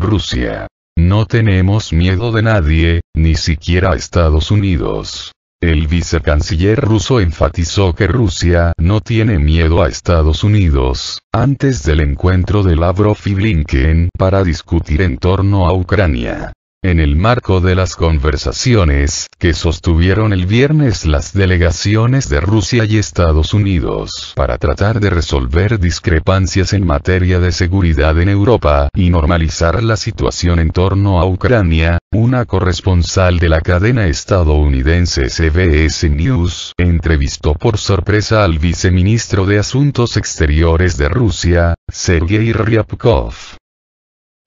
Rusia. No tenemos miedo de nadie, ni siquiera a Estados Unidos. El vicecanciller ruso enfatizó que Rusia no tiene miedo a Estados Unidos, antes del encuentro de Lavrov y Blinken para discutir en torno a Ucrania. En el marco de las conversaciones que sostuvieron el viernes las delegaciones de Rusia y Estados Unidos para tratar de resolver discrepancias en materia de seguridad en Europa y normalizar la situación en torno a Ucrania, una corresponsal de la cadena estadounidense CBS News entrevistó por sorpresa al viceministro de Asuntos Exteriores de Rusia, Sergei Ryabkov.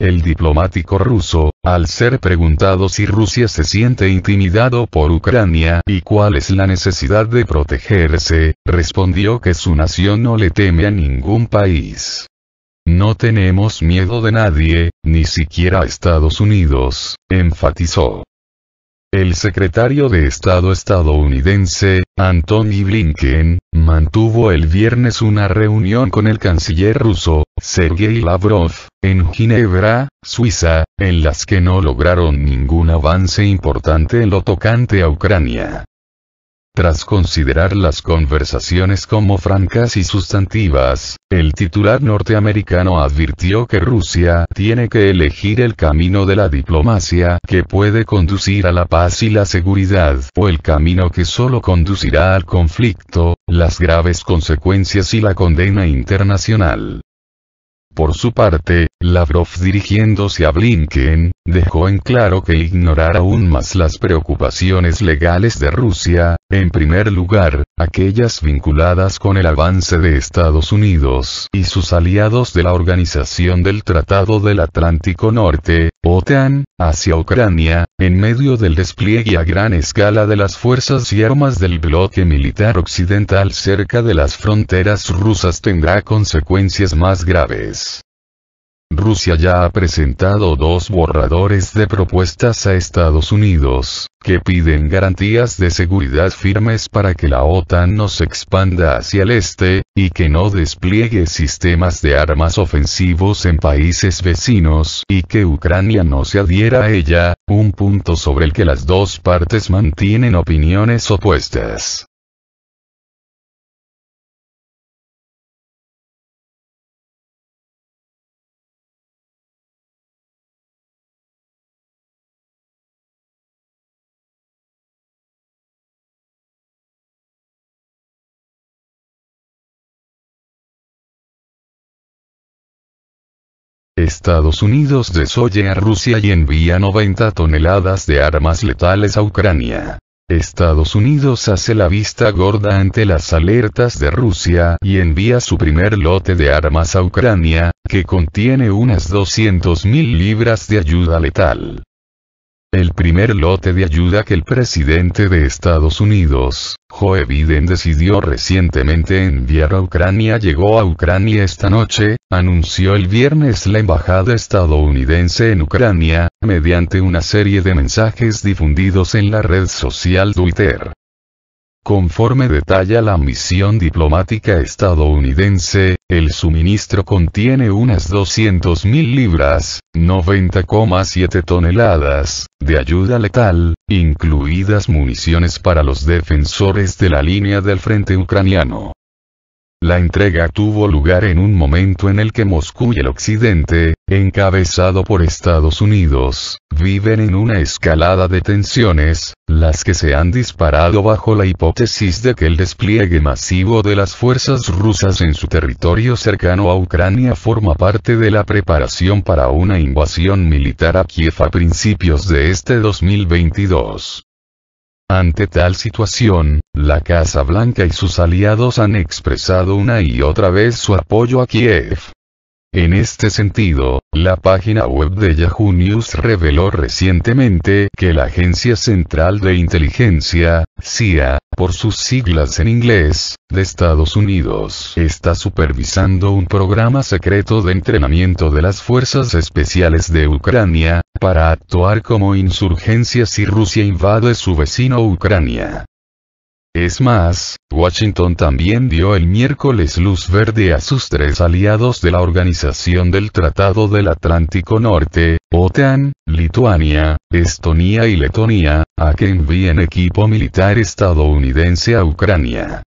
El diplomático ruso, al ser preguntado si Rusia se siente intimidado por Ucrania y cuál es la necesidad de protegerse, respondió que su nación no le teme a ningún país. No tenemos miedo de nadie, ni siquiera a Estados Unidos, enfatizó. El secretario de Estado estadounidense, Antony Blinken, mantuvo el viernes una reunión con el canciller ruso, Sergei Lavrov, en Ginebra, Suiza, en las que no lograron ningún avance importante en lo tocante a Ucrania. Tras considerar las conversaciones como francas y sustantivas, el titular norteamericano advirtió que Rusia tiene que elegir el camino de la diplomacia que puede conducir a la paz y la seguridad o el camino que solo conducirá al conflicto, las graves consecuencias y la condena internacional. Por su parte, Lavrov dirigiéndose a Blinken, dejó en claro que ignorar aún más las preocupaciones legales de Rusia, en primer lugar, aquellas vinculadas con el avance de Estados Unidos y sus aliados de la Organización del Tratado del Atlántico Norte, OTAN, hacia Ucrania, en medio del despliegue a gran escala de las fuerzas y armas del bloque militar occidental cerca de las fronteras rusas tendrá consecuencias más graves. Rusia ya ha presentado dos borradores de propuestas a Estados Unidos, que piden garantías de seguridad firmes para que la OTAN no se expanda hacia el este, y que no despliegue sistemas de armas ofensivos en países vecinos y que Ucrania no se adhiera a ella, un punto sobre el que las dos partes mantienen opiniones opuestas. Estados Unidos desoye a Rusia y envía 90 toneladas de armas letales a Ucrania. Estados Unidos hace la vista gorda ante las alertas de Rusia y envía su primer lote de armas a Ucrania, que contiene unas 200.000 libras de ayuda letal. El primer lote de ayuda que el presidente de Estados Unidos, Joe Biden decidió recientemente enviar a Ucrania llegó a Ucrania esta noche, anunció el viernes la embajada estadounidense en Ucrania, mediante una serie de mensajes difundidos en la red social Twitter. Conforme detalla la misión diplomática estadounidense, el suministro contiene unas 200.000 libras, 90,7 toneladas, de ayuda letal, incluidas municiones para los defensores de la línea del frente ucraniano. La entrega tuvo lugar en un momento en el que Moscú y el Occidente, encabezado por Estados Unidos, viven en una escalada de tensiones, las que se han disparado bajo la hipótesis de que el despliegue masivo de las fuerzas rusas en su territorio cercano a Ucrania forma parte de la preparación para una invasión militar a Kiev a principios de este 2022. Ante tal situación, la Casa Blanca y sus aliados han expresado una y otra vez su apoyo a Kiev. En este sentido, la página web de Yahoo News reveló recientemente que la Agencia Central de Inteligencia, CIA, por sus siglas en inglés, de Estados Unidos, está supervisando un programa secreto de entrenamiento de las fuerzas especiales de Ucrania, para actuar como insurgencia si Rusia invade su vecino Ucrania. Es más, Washington también dio el miércoles luz verde a sus tres aliados de la Organización del Tratado del Atlántico Norte, OTAN, Lituania, Estonia y Letonia, a que envíen equipo militar estadounidense a Ucrania.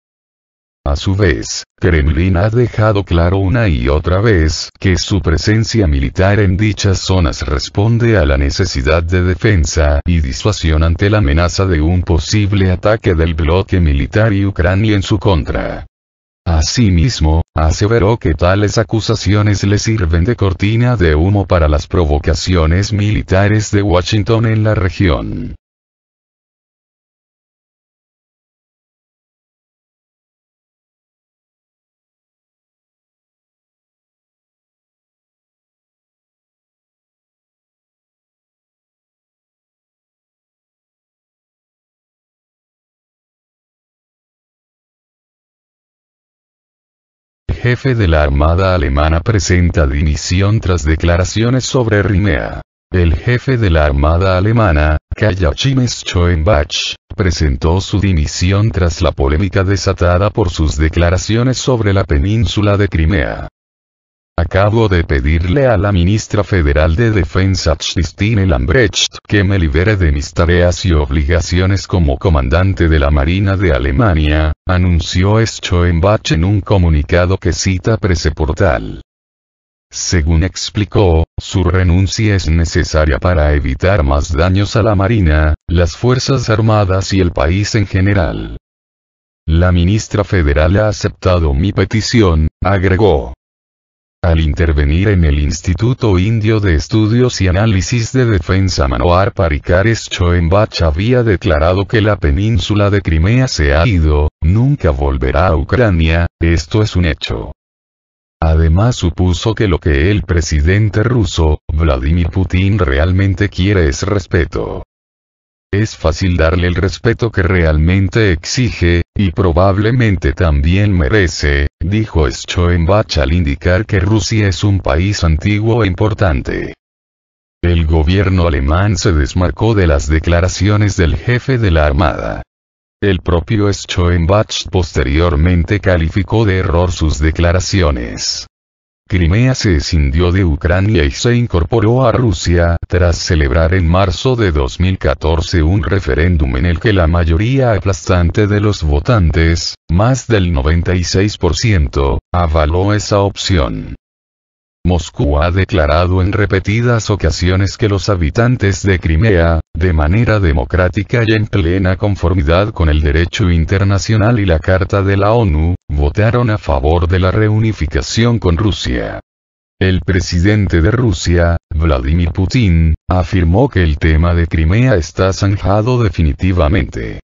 A su vez, Kremlin ha dejado claro una y otra vez que su presencia militar en dichas zonas responde a la necesidad de defensa y disuasión ante la amenaza de un posible ataque del bloque militar y Ucrania en su contra. Asimismo, aseveró que tales acusaciones le sirven de cortina de humo para las provocaciones militares de Washington en la región. jefe de la Armada alemana presenta dimisión tras declaraciones sobre Rimea. El jefe de la Armada alemana, Kaya Schoenbach, presentó su dimisión tras la polémica desatada por sus declaraciones sobre la península de Crimea. Acabo de pedirle a la ministra federal de Defensa Christine Lambrecht que me libere de mis tareas y obligaciones como comandante de la Marina de Alemania, anunció Schoenbach en un comunicado que cita Preseportal. Según explicó, su renuncia es necesaria para evitar más daños a la Marina, las Fuerzas Armadas y el país en general. La ministra federal ha aceptado mi petición, agregó al intervenir en el Instituto Indio de Estudios y Análisis de Defensa Manohar Parikares Choenbach había declarado que la península de Crimea se ha ido, nunca volverá a Ucrania, esto es un hecho. Además supuso que lo que el presidente ruso, Vladimir Putin realmente quiere es respeto es fácil darle el respeto que realmente exige, y probablemente también merece, dijo Schoenbach al indicar que Rusia es un país antiguo e importante. El gobierno alemán se desmarcó de las declaraciones del jefe de la Armada. El propio Schoenbach posteriormente calificó de error sus declaraciones. Crimea se escindió de Ucrania y se incorporó a Rusia tras celebrar en marzo de 2014 un referéndum en el que la mayoría aplastante de los votantes, más del 96%, avaló esa opción. Moscú ha declarado en repetidas ocasiones que los habitantes de Crimea, de manera democrática y en plena conformidad con el derecho internacional y la Carta de la ONU, votaron a favor de la reunificación con Rusia. El presidente de Rusia, Vladimir Putin, afirmó que el tema de Crimea está zanjado definitivamente.